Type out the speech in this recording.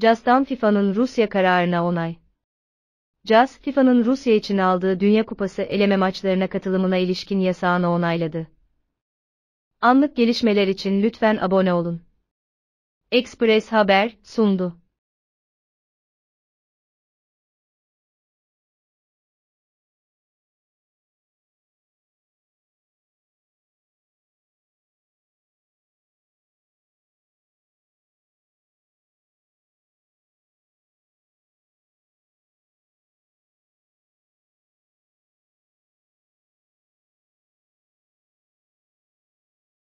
CAS'tan FIFA'nın Rusya kararına onay. CAS, FIFA'nın Rusya için aldığı Dünya Kupası eleme maçlarına katılımına ilişkin yasağını onayladı. Anlık gelişmeler için lütfen abone olun. Express Haber sundu.